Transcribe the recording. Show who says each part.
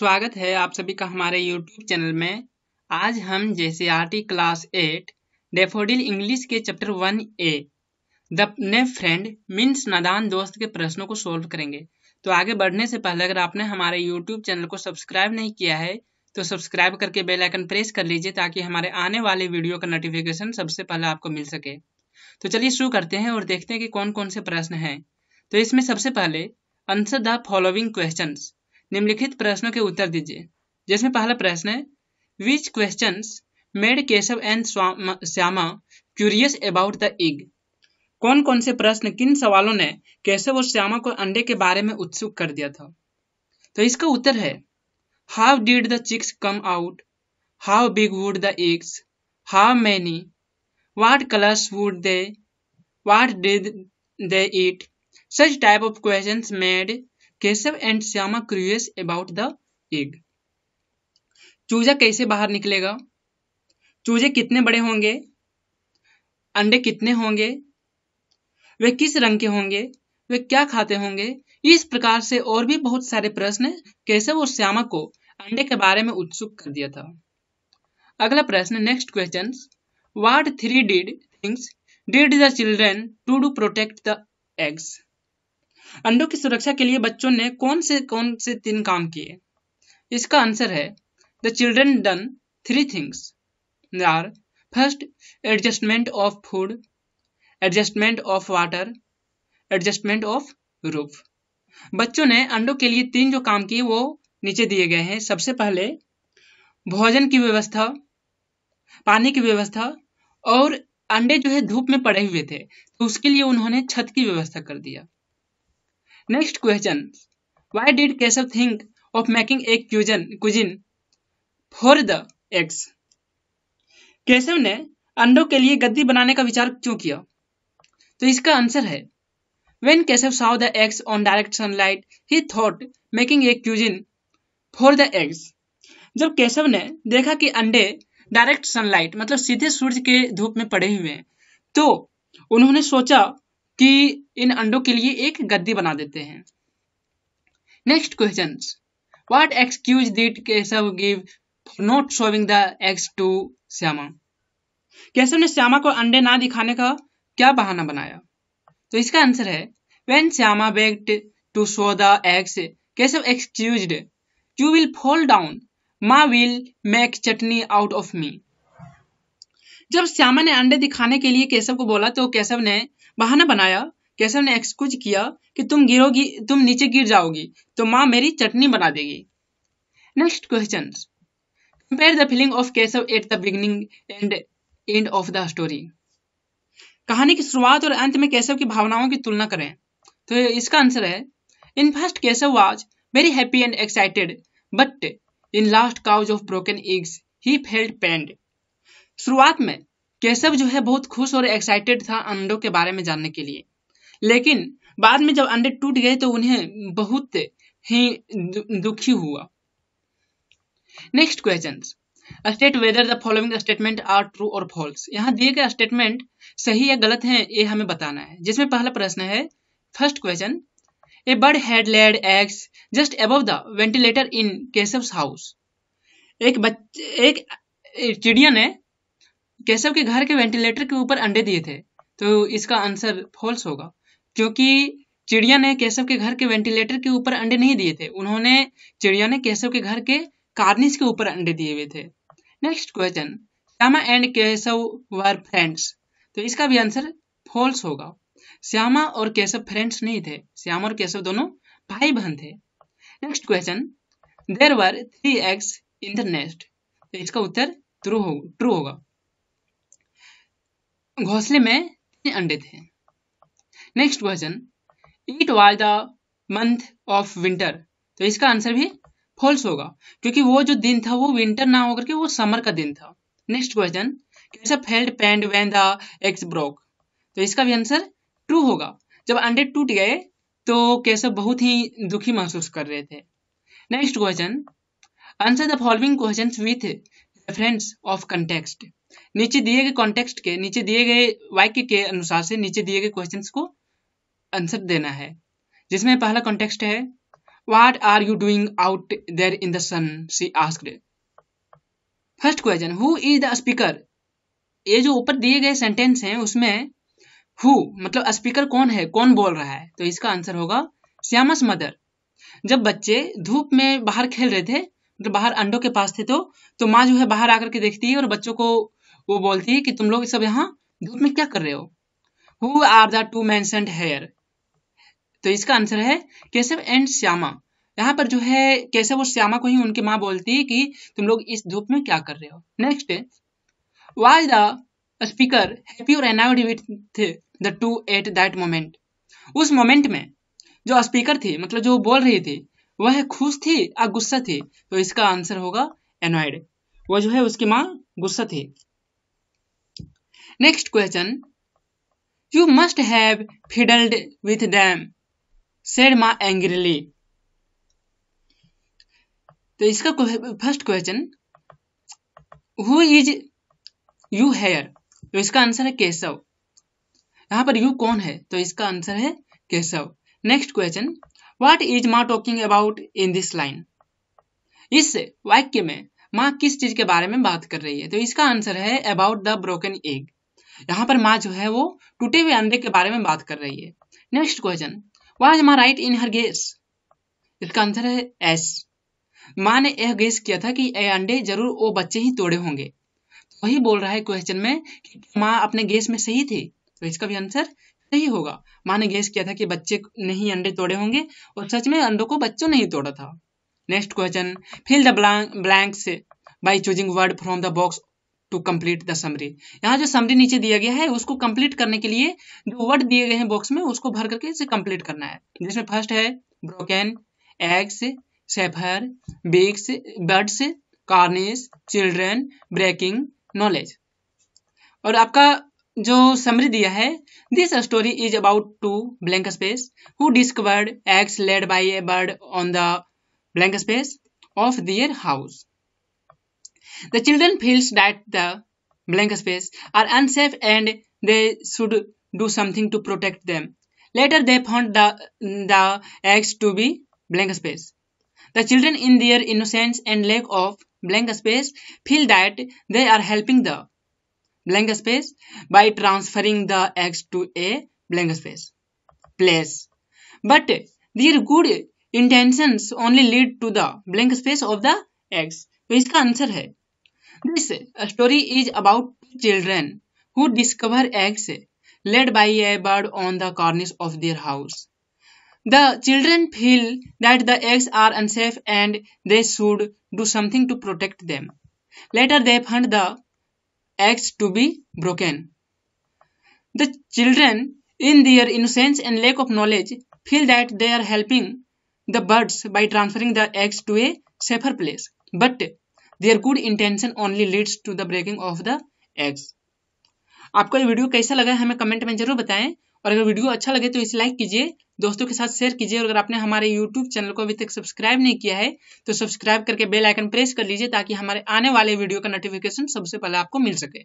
Speaker 1: स्वागत है आप सभी का हमारे YouTube चैनल में आज हम जैसे R T class eight Daffodil English के चैप्टर वन ए द ने फ्रेंड मीन्स नदान दोस्त के प्रश्नों को सोल्व करेंगे तो आगे बढ़ने से पहले अगर आपने हमारे YouTube चैनल को सब्सक्राइब नहीं किया है तो सब्सक्राइब करके बेल आइकन प्रेस कर लीजिए ताकि हमारे आने वाले वीडियो का नोटिफिकेशन सबसे पहले आपको मिल सके तो चलिए शुरू करते हैं और देखते हैं कि कौन कौन से प्रश्न हैं तो इसमें सबसे पहले आंसर द फॉलोइंग क्वेश्चंस निम्नलिखित प्रश्नों के उत्तर दीजिए जिसमें पहला प्रश्न है which question made Keshav and Shyama curious about the egg कौन कौन से प्रश्न किन सवालों ने केशव और श्यामा को अंडे के बारे में उत्सुक कर दिया था तो इसका उत्तर है how did the chicks come out how big would the eggs how many what colours would they what did they eat such type of question made Keshav and Shyama curious about the egg चूजा कैसे बाहर निकलेगा चूजे कितने बड़े होंगे अंडे कितने होंगे वे किस रंग के होंगे वे क्या खाते होंगे इस प्रकार से और भी बहुत सारे प्रश्न केशव और श्यामा को अंडे के बारे में उत्सुक कर दिया था अगला प्रश्न next question what three did things did the children to do protect the eggs अंडों की सुरक्षा के लिए बच्चों ने कौन से कौन से तीन काम किए इसका आंसर है the children done three things are first adjustment of food adjustment of water adjustment of roof बच्चों ने अंडों के लिए तीन जो काम किए वो नीचे दिए गए हैं सबसे पहले भोजन की व्यवस्था पानी की व्यवस्था और अंडे जो है धूप में पड़े हुए थे तो उसके लिए उन्होंने छत की व्यवस्था कर दिया next question why did Keshav think of making a cushion cushion for the eggs Keshav ने अंडों के लिए गद्दी बनाने का विचार क्यों किया तो इसका आंसर है when Keshav saw the eggs on direct sunlight he thought making a cushion for the eggs जब केशव ने देखा कि अंडे डायरेक्ट सनलाइट मतलब सीधे सूर्य के धूप में पड़े हुए हैं तो उन्होंने सोचा कि इन अंडों के लिए एक गद्दी बना देते हैं next question what excuse did Keshav give for not the the to Shyama Keshav ने श्यामा को अंडे ना दिखाने का क्या बहाना बनाया तो इसका आंसर है when Shyama begged to show the eggs Keshav excuse you will fall down ma will make chutney out of me जब श्यामा ने अंडे दिखाने के लिए केशव को बोला तो केशव ने बहाना बनाया कैसे ने एक्सक्यूज किया कि तुम गिरोगी तुम नीचे गिर जाओगी तो माँ मेरी चटनी बना देगी next question compare the feeling of Keshav at the beginning and end of the story कहानी की शुरुआत और अंत में केशव की भावनाओं की तुलना करें तो इसका आंसर है in first Keshav was very happy and excited but in last cause of broken eggs he felt pained शुरुआत में केशव जो है बहुत खुश और एक्साइटेड था अंडों के बारे में जानने के लिए लेकिन बाद में जब अंडे टूट गए तो उन्हें बहुत ही दुखी हुआ next question state whether the following statement are true और फॉल्स यहाँ दिए गए स्टेटमेंट सही या गलत है ये हमें बताना है जिसमें पहला प्रश्न है first question a bird had laid eggs just above the ventilator in Keshav house एक बच्चे एक चिड़िया ने केशव के घर के वेंटिलेटर के ऊपर अंडे दिए थे तो इसका आंसर फॉल्स होगा क्योंकि चिड़िया ने केशव के घर के वेंटिलेटर के ऊपर अंडे नहीं दिए थे उन्होंने चिड़िया ने केशव के घर के कार्निस के ऊपर अंडे दिए हुए थे next question Shyama and Keshav were friends तो इसका भी आंसर फॉल्स होगा श्यामा और केशव फ्रेंड्स नहीं थे श्यामा और केशव दोनों भाई बहन थे next question there were three eggs in the nest तो इसका उत्तर ट्रू हो ट्रू होगा घोंसले में अंडे थे next question it was the month of winter तो इसका आंसर भी फॉल्स होगा क्योंकि वो जो दिन था वो विंटर ना होकर के वो समर का दिन था next question Keshav felt pained when the eggs broke तो इसका भी आंसर ट्रू होगा जब अंडे टूट गए तो कैसे बहुत ही दुखी महसूस कर रहे थे next question answer the following question with reference of context नीचे दिए गए कॉन्टेक्स्ट के नीचे दिए गए वाक्य के अनुसार से नीचे दिए गए क्वेश्चन को आंसर देना है जिसमें पहला कॉन्टेक्स्ट है what are you doing out there in the sun she asked first question who is the speaker ये जो ऊपर दिए गए सेंटेंस हैं उसमें हु मतलब स्पीकर कौन है कौन बोल रहा है तो इसका आंसर होगा श्यामस मदर जब बच्चे धूप में बाहर खेल रहे थे मतलब बाहर अंडों के पास थे तो तो माँ जो है बाहर आकर के देखती है और बच्चों को वो बोलती है कि तुम लोग सब यहाँ धूप में क्या कर रहे हो who are the two men sent here तो इसका आंसर है केशव एंड श्यामा यहाँ पर जो है केशव और श्यामा को ही उनकी माँ बोलती है कि तुम लोग इस धूप में क्या कर रहे हो next why the speaker happy और annoyed with the two at that moment उस मोमेंट में जो स्पीकर थी मतलब जो बोल रही थी वह खुश थी या गुस्सा थी तो इसका आंसर होगा एनॉयड वो जो है उसकी माँ गुस्सा थी next question you must have fiddled with them said ma angrily. तो इसका first question who is you here तो इसका आंसर है केशव यहां पर यू कौन है तो इसका आंसर है Keshav next question what is ma talking about in this line इस वाक्य में माँ किस चीज के बारे में बात कर रही है तो इसका आंसर है अबाउट द ब्रोकन एग यहाँ पर माँ जो है वो टूटे हुए अंडे के बारे में बात कर रही है next question was ma right in her guess इसका आंसर है एस माँ ने यह गेस किया था कि ये अंडे जरूर वो बच्चे ही तोड़े होंगे वही बोल रहा है क्वेश्चन में कि माँ अपने गेस में सही थी तो इसका भी आंसर सही होगा माँ ने गेस किया था कि बच्चे नहीं अंडे तोड़े होंगे और सच में अंडों को बच्चों ने ही तोड़ा था next question fill the blanks by choosing word from the box to complete the summary यहाँ जो समरी नीचे दिया गया है उसको कंप्लीट करने के लिए जो वर्ड दिए गए हैं बॉक्स में उसको भर करके इसे कंप्लीट करना है जिसमें फर्स्ट है broken eggs safer bigs birds cornice children breaking knowledge और आपका जो समरी दिया है this story is about two blank space who discovered eggs laid by a bird on the blank space of their house The children feels that the blank space are unsafe and they should do something to protect them. Later they found the, the eggs to be blank space. The children in their innocence and lack of blank space feel that they are helping the blank space by transferring the eggs to a blank space place. But their good intentions only lead to the blank space of the eggs. तो इसका answer है this story is about children who discover eggs laid by a bird on the cornice of their house. The children feel that the eggs are unsafe and they should do something to protect them. Later, they find the eggs to be broken. The children, in their innocence and lack of knowledge, feel that they are helping the birds by transferring the eggs to a safer place. But their good intention only leads to the breaking of the eggs आपको ये video कैसा लगा है हमें comment में जरूर बताएं और अगर वीडियो अच्छा लगे तो इसे लाइक कीजिए दोस्तों के साथ शेयर कीजिए और अगर आपने हमारे यूट्यूब चैनल को अभी तक सब्सक्राइब नहीं किया है तो सब्सक्राइब करके बेल आइकन प्रेस कर लीजिए ताकि हमारे आने वाले वीडियो का नोटिफिकेशन सबसे पहले आपको मिल सके